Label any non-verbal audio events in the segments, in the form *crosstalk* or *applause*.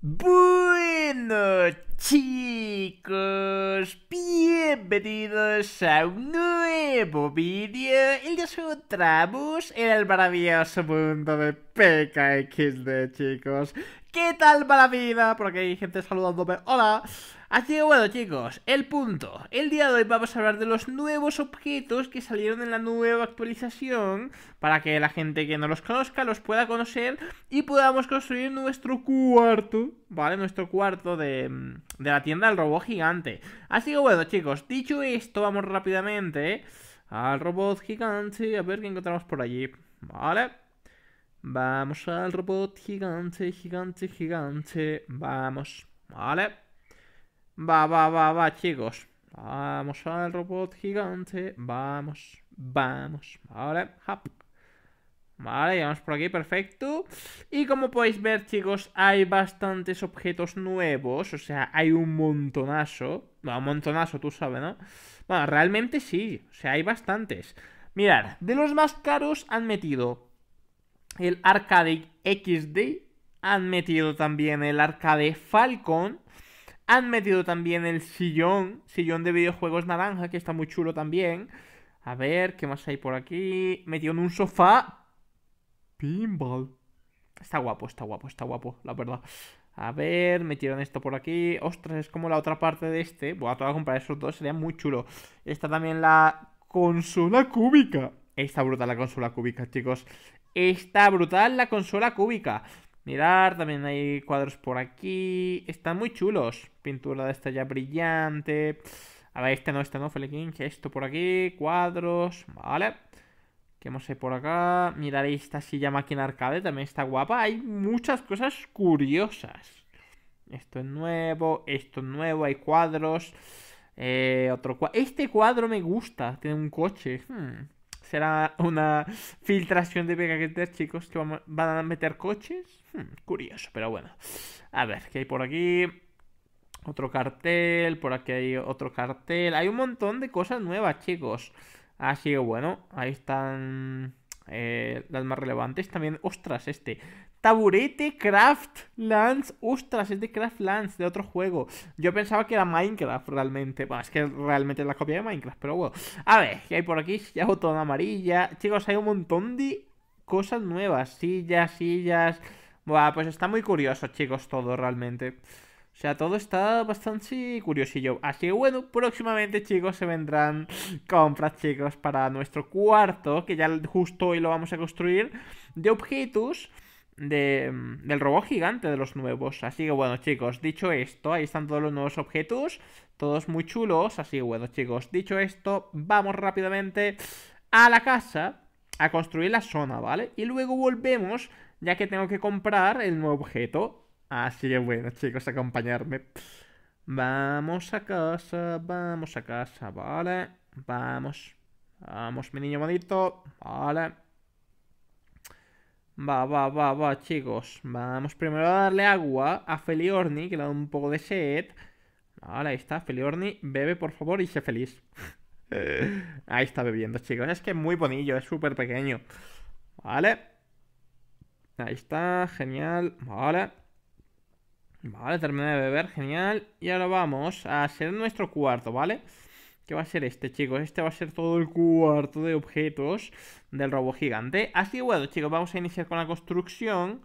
Bueno chicos, bienvenidos a un nuevo vídeo y su encontramos en el maravilloso mundo de PKXD chicos ¿Qué tal para la vida? Porque hay gente saludando. ¡Hola! Así que bueno chicos, el punto. El día de hoy vamos a hablar de los nuevos objetos que salieron en la nueva actualización para que la gente que no los conozca los pueda conocer y podamos construir nuestro cuarto, ¿vale? Nuestro cuarto de, de la tienda del robot gigante. Así que bueno chicos, dicho esto vamos rápidamente al robot gigante a ver qué encontramos por allí, ¿vale? vale Vamos al robot gigante, gigante, gigante. Vamos. Vale. Va, va, va, va, chicos. Vamos al robot gigante. Vamos. Vamos. Vale. Hop. Vale, vamos por aquí, perfecto. Y como podéis ver, chicos, hay bastantes objetos nuevos. O sea, hay un montonazo. un montonazo, tú sabes, ¿no? Bueno, realmente sí. O sea, hay bastantes. Mirad, de los más caros han metido el Arcade XD, han metido también el Arcade Falcon, han metido también el sillón, sillón de videojuegos naranja, que está muy chulo también. A ver, ¿qué más hay por aquí? en un sofá. Pinball. Está guapo, está guapo, está guapo, la verdad. A ver, metieron esto por aquí. Ostras, es como la otra parte de este. Voy a comprar esos dos, sería muy chulo. Está también la consola cúbica. Está brutal la consola cúbica, chicos. Está brutal la consola cúbica. Mirar, también hay cuadros por aquí. Están muy chulos. Pintura de esta ya brillante. A ver, este no, está no, Felikin Esto por aquí, cuadros. Vale. ¿Qué hemos por acá? Mirar esta silla máquina arcade, también está guapa. Hay muchas cosas curiosas. Esto es nuevo, esto es nuevo, hay cuadros. Eh, otro Este cuadro me gusta, tiene un coche. Hmm será una filtración de Vega chicos, que van a meter coches. Hmm, curioso, pero bueno. A ver, ¿qué hay por aquí? Otro cartel, por aquí hay otro cartel. Hay un montón de cosas nuevas, chicos. Así que bueno, ahí están eh, las más relevantes. También, ostras, este. Taburete Craftlands. Ostras, es de Craftlands, de otro juego. Yo pensaba que era Minecraft realmente. Bueno, es que realmente es la copia de Minecraft, pero bueno. A ver, ¿qué hay por aquí? Ya botón amarilla. Chicos, hay un montón de cosas nuevas. Sillas, sillas. Buah, pues está muy curioso, chicos, todo realmente. O sea, todo está bastante curiosillo. Así que bueno, próximamente, chicos, se vendrán *gasps* compras, chicos, para nuestro cuarto, que ya justo hoy lo vamos a construir, de objetos de, mm, del robot gigante de los nuevos. Así que bueno, chicos, dicho esto, ahí están todos los nuevos objetos, todos muy chulos. Así que bueno, chicos, dicho esto, vamos rápidamente a la casa a construir la zona, ¿vale? Y luego volvemos, ya que tengo que comprar el nuevo objeto. Así que bueno, chicos, acompañarme. Vamos a casa, vamos a casa, vale. Vamos. Vamos, mi niño bonito. Vale. Va, va, va, va, chicos. Vamos primero a darle agua a Feliorni, que le da un poco de sed. Vale, ahí está. Feliorni, bebe, por favor, y sé feliz. *laughs* ahí está bebiendo, chicos. Es que es muy bonillo, es súper pequeño. Vale. Ahí está, genial. Vale. Vale, terminé de beber, genial. Y ahora vamos a hacer nuestro cuarto, ¿vale? ¿Qué va a ser este, chicos? Este va a ser todo el cuarto de objetos del robo gigante. Así que bueno, chicos, vamos a iniciar con la construcción.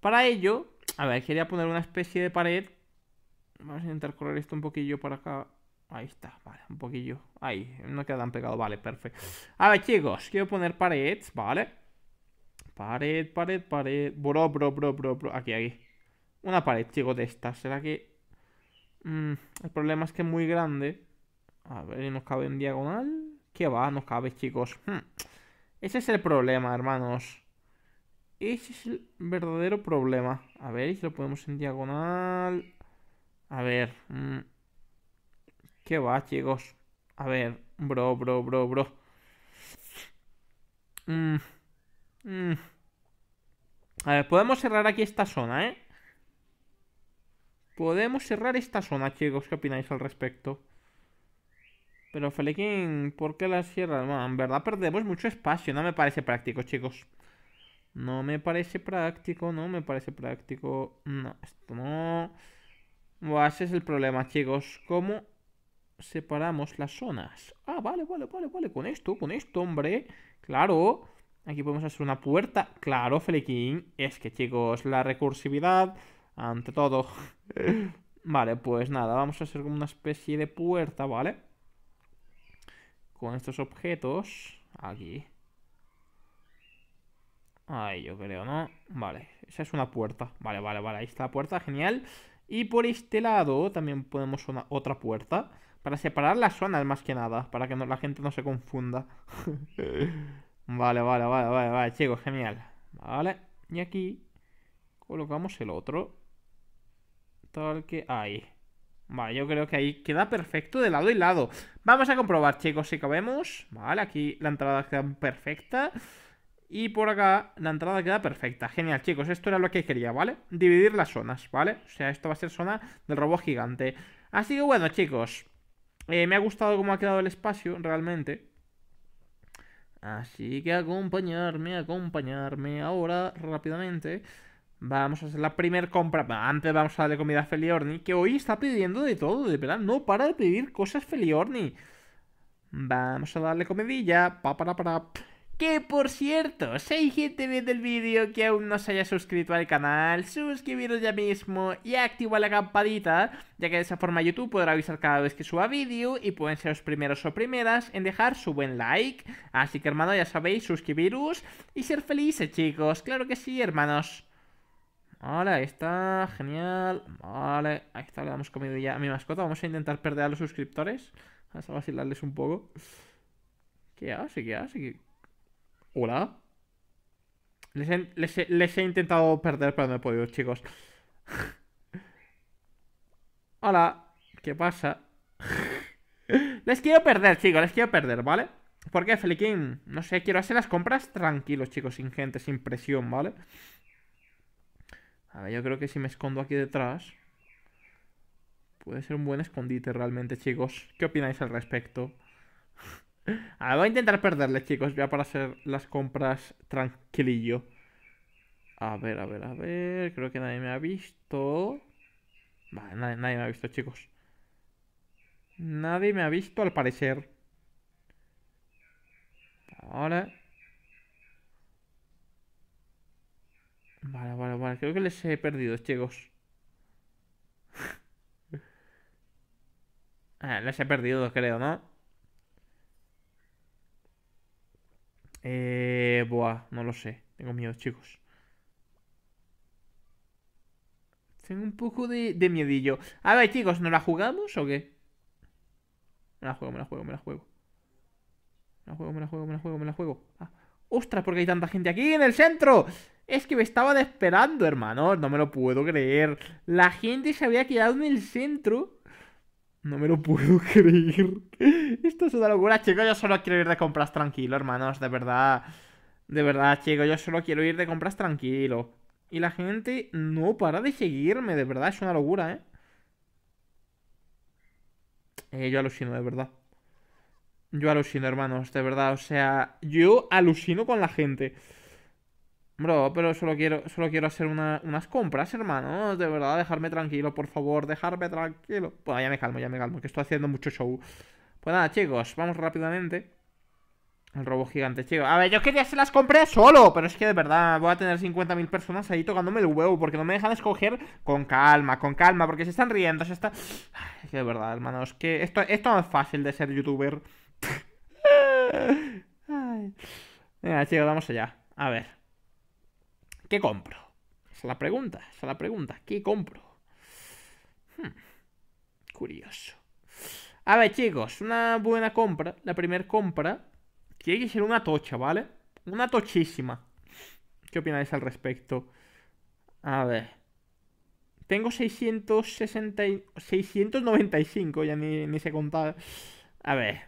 Para ello, a ver, quería poner una especie de pared. Vamos a intentar correr esto un poquillo para acá. Ahí está, vale, un poquillo. Ahí, no queda tan pegado, vale, perfecto. A ver, chicos, quiero poner pared, ¿vale? Pared, pared, pared. Bro, bro, bro, bro, bro. Aquí, aquí. Una pared, chicos, de esta ¿Será que...? Mm, el problema es que es muy grande. A ver, ¿nos cabe en diagonal? ¿Qué va? Nos cabe, chicos. Hmm. Ese es el problema, hermanos. Ese es el verdadero problema. A ver, si lo ponemos en diagonal... A ver... Mm. ¿Qué va, chicos? A ver, bro, bro, bro, bro. Mm. A ver, podemos cerrar aquí esta zona, ¿eh? Podemos cerrar esta zona, chicos. ¿Qué opináis al respecto? Pero Felequín, ¿por qué la cierras? en verdad perdemos mucho espacio. No me parece práctico, chicos. No me parece práctico, no me parece práctico. No, esto no... Bueno, ese es el problema, chicos. ¿Cómo separamos las zonas? Ah, vale, vale, vale, vale. Con esto, con esto, hombre. Claro. Aquí podemos hacer una puerta. Claro, Felequín. Es que, chicos, la recursividad ante todo. *laughs* vale, pues nada, vamos a hacer como una especie de puerta, ¿vale? Con estos objetos. Aquí. Ahí yo creo, ¿no? Vale, esa es una puerta. Vale, vale, vale, ahí está la puerta, genial. Y por este lado también ponemos una, otra puerta. Para separar las zonas más que nada, para que la gente no se confunda. *laughs* vale, vale, vale, vale, vale, chicos, genial. Vale, y aquí colocamos el otro tal que... Ahí. Vale, yo creo que ahí queda perfecto de lado y lado. Vamos a comprobar, chicos, si cabemos. Vale, aquí la entrada queda perfecta. Y por acá la entrada queda perfecta. Genial, chicos, esto era lo que quería, ¿vale? Dividir las zonas, ¿vale? O sea, esto va a ser zona del robot gigante. Así que bueno, chicos. Eh, me ha gustado cómo ha quedado el espacio, realmente. Así que acompañarme, acompañarme ahora rápidamente. Vamos a hacer la primer compra. Antes vamos a darle comida a Feliorni, que hoy está pidiendo de todo, de verdad. No para de pedir cosas Feliorni. Vamos a darle comidilla. Pa, para, para. Que por cierto, si hay gente viendo el vídeo que aún no se haya suscrito al canal, suscribiros ya mismo y activa la campanita, ya que de esa forma YouTube podrá avisar cada vez que suba vídeo y pueden ser los primeros o primeras en dejar su buen like. Así que hermano, ya sabéis, suscribiros y ser felices chicos, claro que sí hermanos. Vale, ahí está, genial. Vale, ahí está, le damos comida ya a mi mascota. Vamos a intentar perder a los suscriptores. Vamos a vacilarles un poco. ¿Qué hace? ¿Qué hace? ¿Hola? Les he, intentado perder, pero no he podido, chicos. *laughs* Hola, ¿qué pasa? *laughs* les quiero perder, chicos, les quiero perder, ¿vale? Porque, Feliquín, no sé, quiero hacer las compras tranquilos, chicos, sin gente, sin presión, ¿vale? vale a ver, yo creo que si me escondo aquí detrás... Puede ser un buen escondite realmente, chicos. ¿Qué opináis al respecto? *laughs* a ver, voy a intentar perderle, chicos, ya para hacer las compras tranquilillo. A ver, a ver, a ver... Creo que nadie me ha visto... Vale, nadie, nadie me ha visto, chicos. Nadie me ha visto, al parecer. Ahora... Vale, vale, vale. Creo que les he perdido, chicos. ah, *laughs* les he perdido, creo, ¿no? Eh, buah, no lo sé. Tengo miedo, chicos. Tengo un poco de, de miedillo. A ver, chicos, ¿nos la jugamos o qué? Me la juego, me la juego, me la juego. Me la juego, me la juego, me la juego, me la juego. Ah. ¡Ostras! porque hay tanta gente aquí en el centro? Es que me estaba esperando, hermanos No me lo puedo creer. La gente se había quedado en el centro. No me lo puedo *laughs* creer. Esto es una locura, chicos. Yo solo quiero ir de compras tranquilo, hermanos. De verdad. De verdad, chicos. Yo solo quiero ir de compras tranquilo. Y la gente no para de seguirme. De verdad, es una locura, ¿eh? eh yo alucino, de verdad. Yo alucino, hermanos. De verdad. O sea, yo alucino con la gente. Bro, pero solo quiero, solo quiero hacer unas compras, hermano. De verdad, dejarme tranquilo, por favor, dejarme tranquilo. Bueno, ya me calmo, ya me calmo, que estoy haciendo mucho show. Pues nada, chicos, vamos rápidamente. El robo gigante, chicos. A ver, yo quería hacer las compras solo, pero es que de verdad voy a tener 50.000 personas ahí tocándome el huevo porque no me dejan escoger con calma, con calma, porque se están riendo, se está... que de verdad, hermanos, que esto, esto no es fácil de ser youtuber. *laughs* Venga, chicos, vamos allá. A ver. ¿qué compro? Esa es la pregunta, esa es la pregunta. ¿Qué compro? Hmm, curioso. A ver, chicos, una buena compra, la primera compra, tiene que ser una tocha, ¿vale? Una tochísima. ¿Qué opináis al respecto? A ver. Tengo 660, 695, ya ni, ni sé contar. A ver.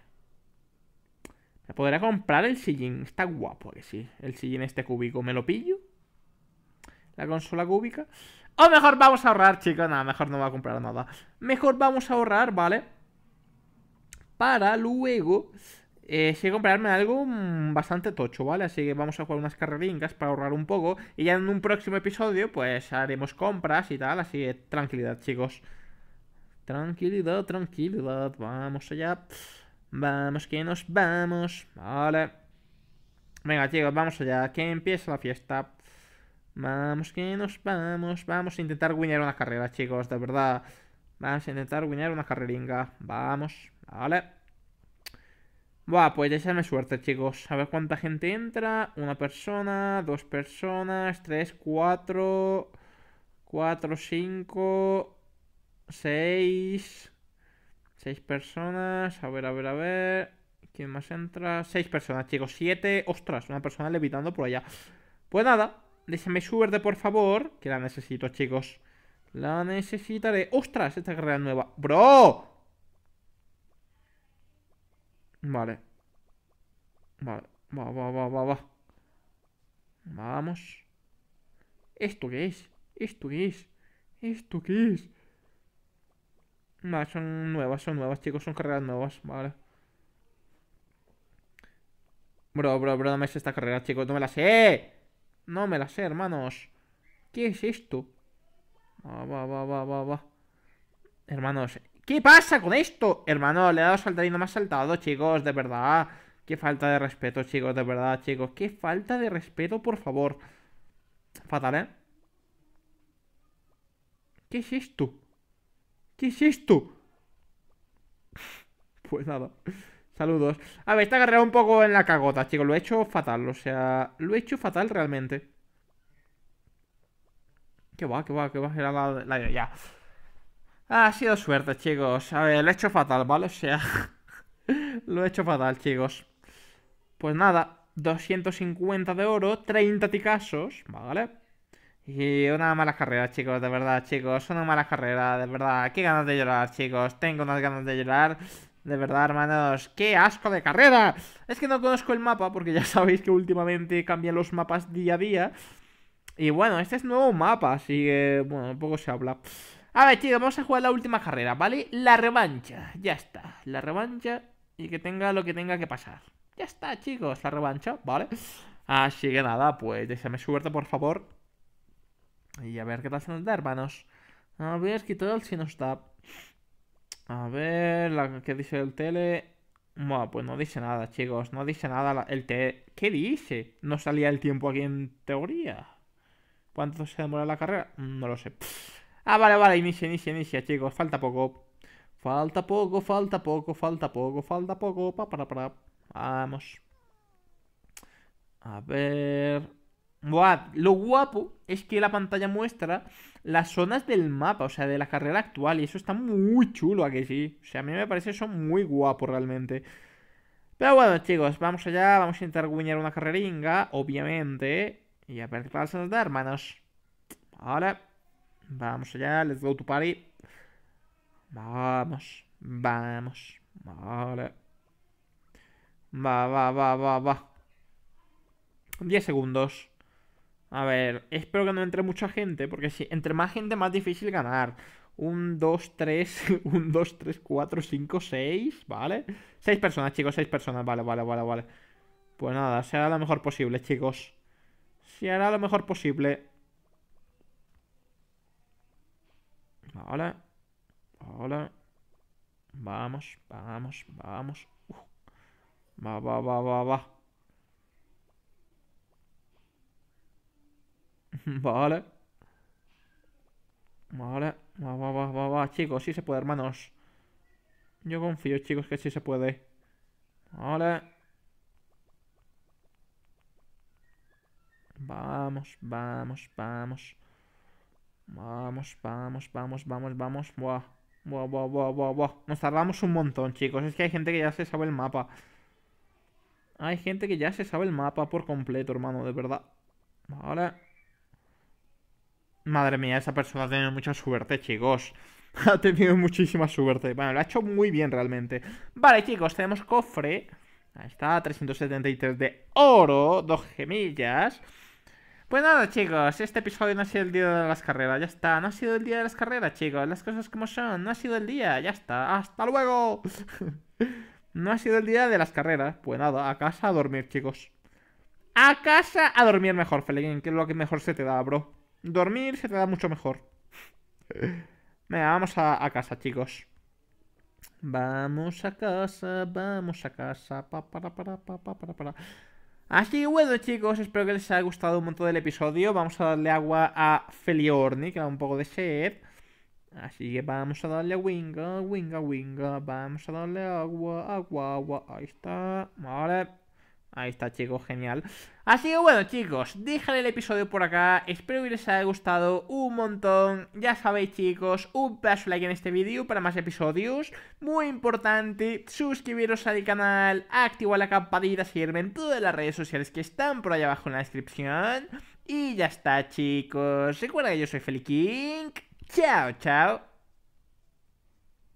Me podré comprar el sillín. Está guapo que sí. El sillín este cúbico. ¿Me lo pillo? la consola cúbica. O mejor vamos a ahorrar, chicos. Nada, mejor no voy a comprar nada. Mejor vamos a ahorrar, ¿vale? Para luego... Eh, sí comprarme algo mm, bastante tocho, ¿vale? Así que vamos a jugar unas carreringas para ahorrar un poco. Y ya en un próximo episodio, pues haremos compras y tal. Así que tranquilidad, chicos. Tranquilidad, tranquilidad. Vamos allá. Vamos, que nos vamos. Vale. Venga, chicos, vamos allá. Que empieza la fiesta. Vamos que nos vamos, vamos a intentar guiñar una carrera, chicos, de verdad. Vamos a intentar guiñar una carreringa Vamos, vale. Buah, pues mi suerte, chicos. A ver cuánta gente entra. Una persona, dos personas, tres, cuatro, cuatro, cinco, seis. Seis personas. A ver, a ver, a ver. ¿Quién más entra? Seis personas, chicos. Siete. Ostras, una persona levitando por allá. Pues nada, Déjame de por favor. Que la necesito, chicos. La necesitaré. ¡Ostras! Esta carrera nueva. ¡Bro! Vale. Vale. Va, va, va, va, va. Vamos. ¿Esto qué es? ¿Esto qué es? ¿Esto qué es? Vale, son nuevas, son nuevas, chicos. Son carreras nuevas. Vale. Bro, bro, bro, Dame esta carrera, chicos. No me la sé. No me la sé, hermanos. ¿Qué es esto? Va, va, va, va, va, va. Hermanos, ¿qué pasa con esto? Hermano, le he dado saltar y saltado, chicos, de verdad. Qué falta de respeto, chicos, de verdad, chicos. Qué falta de respeto, por favor. Fatal, ¿eh? ¿Qué es esto? ¿Qué es esto? *laughs* Pues nada. Saludos. A ver, está agarrado un poco en la cagota, chicos. Lo he hecho fatal, o sea... Lo he hecho fatal realmente. Qué va, qué va, qué va. Era la, Ya. Ha sido suerte, chicos. A ver, lo he hecho fatal, ¿vale? O sea... *laughs* lo he hecho fatal, chicos. Pues nada. 250 de oro, 30 ticasos, ¿vale? Y una mala carrera, chicos, de verdad, chicos. Una mala carrera, de verdad. Qué ganas de llorar, chicos. Tengo unas ganas de llorar. De verdad, hermanos, ¡qué asco de carrera! Es que no conozco el mapa, porque ya *laughs* sabéis que últimamente cambian los mapas día a día. Y bueno, este es nuevo mapa, así que, bueno, poco se habla. A ver, chicos, vamos a jugar la última carrera, ¿vale? La revancha, ya está. La revancha y que tenga lo que tenga que pasar. Ya está, chicos, la revancha, ¿vale? Así que nada, pues déjame suerte, por favor. Y a ver qué tal se nos da, hermanos. A ver el todo el a ver, la que dice el tele. Bueno, pues no dice nada, chicos. No dice nada el tele. ¿Qué dice? No salía el tiempo aquí en teoría. ¿Cuánto se demora la carrera? No lo sé. Ah, vale, vale. Inicia, inicia, inicia, chicos. Falta poco. Falta poco, falta poco, falta poco, falta poco. Pa, para, para. Vamos. A ver lo guapo es que la pantalla muestra las zonas del mapa, o sea, de la carrera actual. Y eso está muy chulo, aquí, sí? O sea, a mí me parece eso muy guapo realmente. Pero bueno, chicos, vamos allá. Vamos a intentar guiñar una carreringa, obviamente. Y a ver qué pasa, hermanos. Ahora, vamos allá. Let's go to party. Vamos, vamos. Vale. Va, va, va, va, va. 10 segundos. A ver, espero que no entre mucha gente, porque si entre más gente más difícil ganar. Un dos, tres *laughs* un dos, tres, cuatro, cinco, seis ¿vale? Seis personas, chicos, seis personas, vale, vale, vale, vale. Pues nada, será lo mejor posible, chicos. Se hará lo mejor posible. Vale. Vale. Vamos, vamos, vamos. Va, va, va, va, va. Vale. Vale. Va, va, va, va, va, chicos. Sí se puede, hermanos. Yo confío, chicos, que sí se puede. Vale. Vamos, vamos, vamos. Vamos, vamos, vamos, vamos, vamos. Buah. Buah, buah, buah, buah, buah. Nos tardamos un montón, chicos. Es que hay gente que ya se sabe el mapa. Hay gente que ya se sabe el mapa por completo, hermano, de verdad. Vale. Madre mía, esa persona ha tenido mucha suerte, chicos. *laughs* Ha tenido muchísima suerte. Bueno, lo ha hecho muy bien realmente. Vale, chicos, tenemos cofre. Ahí está, 373 de oro, dos gemillas. Pues nada, chicos, este episodio no ha sido el día de las carreras, ya está. No ha sido el día de las carreras, chicos. Las cosas como son, no ha sido el día, ya está. ¡Hasta luego! *laughs* no ha sido el día de las carreras. Pues nada, a casa a dormir, chicos. A casa a dormir mejor, Felipe, que es lo que mejor se te da, bro dormir se te da mucho mejor. *laughs* Venga, vamos a, casa, chicos. Vamos a casa, vamos a casa. Así que bueno, chicos, espero que les haya gustado un montón el episodio. Vamos a darle agua a Feliorni, que da un poco de sed. Así que vamos a darle a winga, winga, winga. Vamos a darle agua, agua, agua. Ahí está. Vale. Ahí está, chicos, genial. Así que bueno, chicos, dejad el episodio por acá. Espero que les haya gustado un montón. Ya sabéis, chicos, un pedazo like en este vídeo para más episodios. Muy importante, suscribiros al canal, activar la campanita, seguirme en todas las redes sociales que están por allá abajo en la descripción. Y ya está, chicos. Recuerda que yo soy Feliking. Chao, chao.